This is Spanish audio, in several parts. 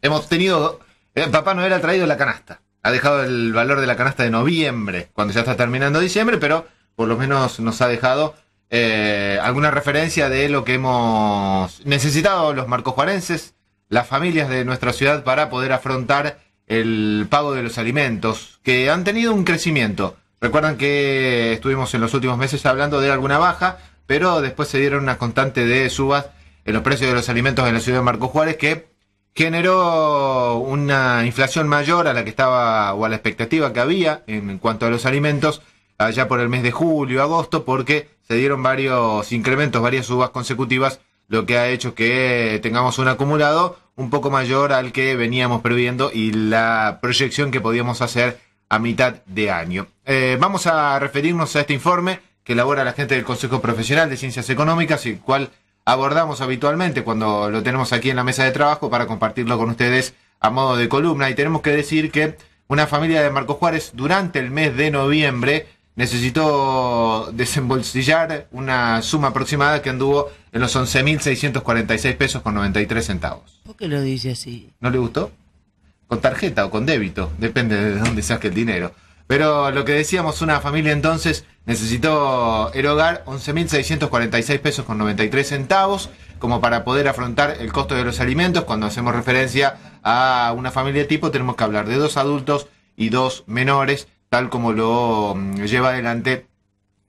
Hemos tenido. Eh, papá no era traído la canasta. Ha dejado el valor de la canasta de noviembre, cuando ya está terminando diciembre, pero por lo menos nos ha dejado eh, alguna referencia de lo que hemos necesitado los marcojuarenses, las familias de nuestra ciudad, para poder afrontar el pago de los alimentos, que han tenido un crecimiento. Recuerdan que estuvimos en los últimos meses hablando de alguna baja, pero después se dieron una constante de subas en los precios de los alimentos en la ciudad de Marco Juárez que generó una inflación mayor a la que estaba o a la expectativa que había en cuanto a los alimentos allá por el mes de julio, agosto, porque se dieron varios incrementos, varias subas consecutivas, lo que ha hecho que tengamos un acumulado un poco mayor al que veníamos previendo y la proyección que podíamos hacer a mitad de año. Eh, vamos a referirnos a este informe que elabora la gente del Consejo Profesional de Ciencias Económicas, el cual abordamos habitualmente cuando lo tenemos aquí en la mesa de trabajo para compartirlo con ustedes a modo de columna. Y tenemos que decir que una familia de Marcos Juárez durante el mes de noviembre necesitó desembolsillar una suma aproximada que anduvo en los 11.646 pesos con 93 centavos. ¿Por qué lo dice así? ¿No le gustó? Con tarjeta o con débito, depende de dónde saque el dinero. Pero lo que decíamos, una familia entonces Necesitó erogar hogar 11.646 pesos con 93 centavos como para poder afrontar el costo de los alimentos. Cuando hacemos referencia a una familia de tipo tenemos que hablar de dos adultos y dos menores, tal como lo mm, lleva adelante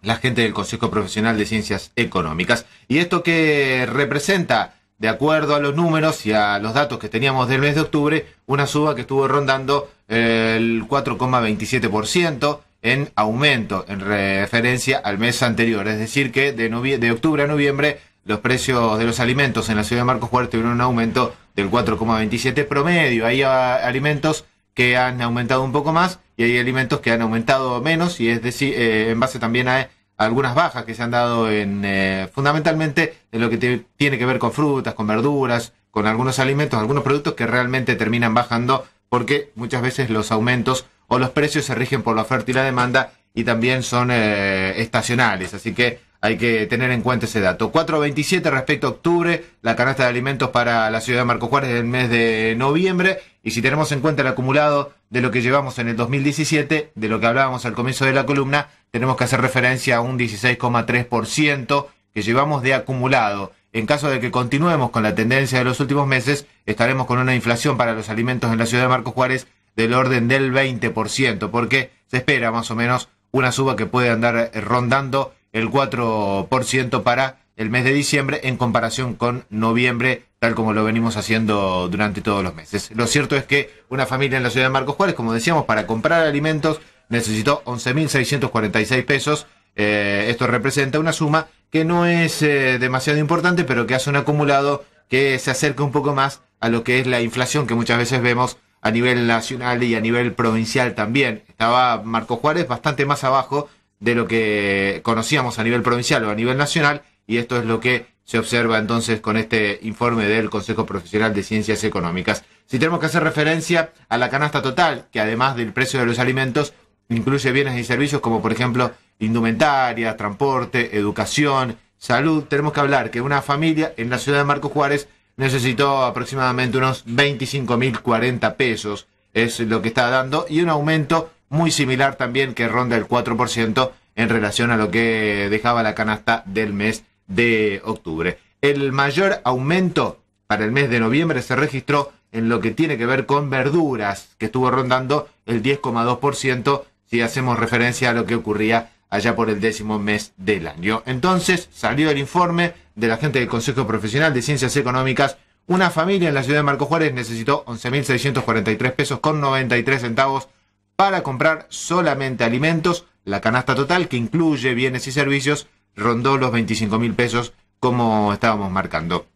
la gente del Consejo Profesional de Ciencias Económicas. ¿Y esto que representa? De acuerdo a los números y a los datos que teníamos del mes de octubre, una suba que estuvo rondando eh, el 4,27% en aumento en referencia al mes anterior. Es decir, que de, de octubre a noviembre los precios de los alimentos en la ciudad de Marcos Juárez tuvieron un aumento del 4,27 promedio. Hay ah, alimentos que han aumentado un poco más y hay alimentos que han aumentado menos y es decir, eh, en base también a, algunas bajas que se han dado en eh, fundamentalmente en lo que tiene que ver con frutas, con verduras, con algunos alimentos, algunos productos que realmente terminan bajando porque muchas veces los aumentos o los precios se rigen por la oferta y la demanda y también son eh, estacionales, así que hay que tener en cuenta ese dato. 4.27 respecto a octubre, la canasta de alimentos para la ciudad de Marco Juárez el mes de noviembre. Y si tenemos en cuenta el acumulado de lo que llevamos en el 2017, de lo que hablábamos al comienzo de la columna, tenemos que hacer referencia a un 16,3% que llevamos de acumulado. En caso de que continuemos con la tendencia de los últimos meses, estaremos con una inflación para los alimentos en la ciudad de Marco Juárez del orden del 20%, porque se espera más o menos una suba que puede andar eh, rondando el 4% para el mes de diciembre en comparación con noviembre, tal como lo venimos haciendo durante todos los meses. Lo cierto es que una familia en la ciudad de Marcos Juárez, como decíamos, para comprar alimentos necesitó 11.646 pesos. Eh, esto representa una suma que no es eh, demasiado importante, pero que hace un acumulado que se acerca un poco más a lo que es la inflación que muchas veces vemos a nivel nacional y a nivel provincial también. Estaba Marco Juárez bastante más abajo de lo que conocíamos a nivel provincial o a nivel nacional y esto es lo que se observa entonces con este informe del Consejo Profesional de Ciencias Económicas. Si tenemos que hacer referencia a la canasta total, que además del precio de los alimentos incluye bienes y servicios como por ejemplo indumentaria, transporte, educación, salud, tenemos que hablar que una familia en la ciudad de Marco Juárez necesitó aproximadamente unos 25.040 pesos, es lo que está dando, y un aumento muy similar también que ronda el 4% en relación a lo que dejaba la canasta del mes de octubre. El mayor aumento para el mes de noviembre se registró en lo que tiene que ver con verduras, que estuvo rondando el 10,2% si hacemos referencia a lo que ocurría allá por el décimo mes del año. Entonces salió el informe de la gente del Consejo Profesional de Ciencias Económicas. Una familia en la ciudad de Marco Juárez necesitó 11.643 pesos con 93 centavos para comprar solamente alimentos. La canasta total, que incluye bienes y servicios, rondó los 25.000 pesos como estábamos marcando.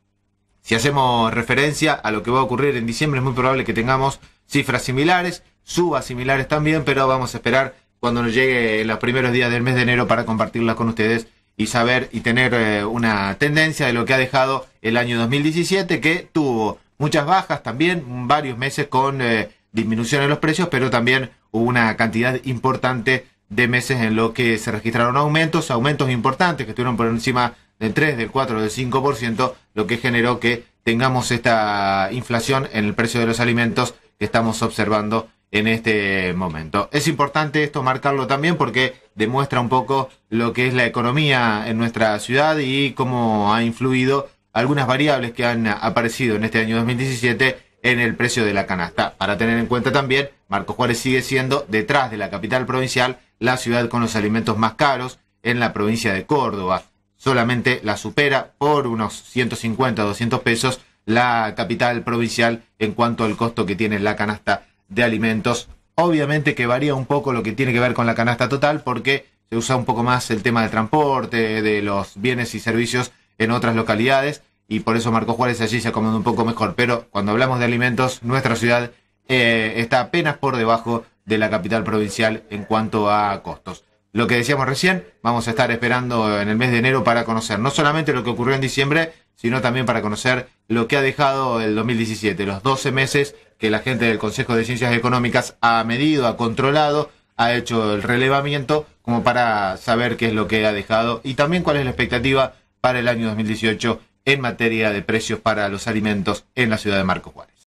Si hacemos referencia a lo que va a ocurrir en diciembre, es muy probable que tengamos cifras similares, subas similares también, pero vamos a esperar cuando nos llegue los primeros días del mes de enero para compartirla con ustedes y saber y tener eh, una tendencia de lo que ha dejado el año 2017 que tuvo muchas bajas también, varios meses con eh, disminución en los precios, pero también hubo una cantidad importante de meses en los que se registraron aumentos, aumentos importantes que estuvieron por encima del 3, del 4, del 5%, lo que generó que tengamos esta inflación en el precio de los alimentos que estamos observando en este momento. Es importante esto marcarlo también porque demuestra un poco lo que es la economía en nuestra ciudad y cómo ha influido algunas variables que han aparecido en este año 2017 en el precio de la canasta. Para tener en cuenta también, Marcos Juárez sigue siendo, detrás de la capital provincial, la ciudad con los alimentos más caros en la provincia de Córdoba. Solamente la supera por unos 150 200 pesos la capital provincial en cuanto al costo que tiene la canasta de alimentos. Obviamente que varía un poco lo que tiene que ver con la canasta total porque se usa un poco más el tema del transporte, de los bienes y servicios en otras localidades y por eso Marco Juárez allí se acomoda un poco mejor. Pero cuando hablamos de alimentos, nuestra ciudad eh, está apenas por debajo de la capital provincial en cuanto a costos. Lo que decíamos recién, vamos a estar esperando en el mes de enero para conocer no solamente lo que ocurrió en diciembre, sino también para conocer lo que ha dejado el 2017, los 12 meses que la gente del Consejo de Ciencias Económicas ha medido, ha controlado, ha hecho el relevamiento, como para saber qué es lo que ha dejado y también cuál es la expectativa para el año 2018 en materia de precios para los alimentos en la ciudad de Marcos Juárez.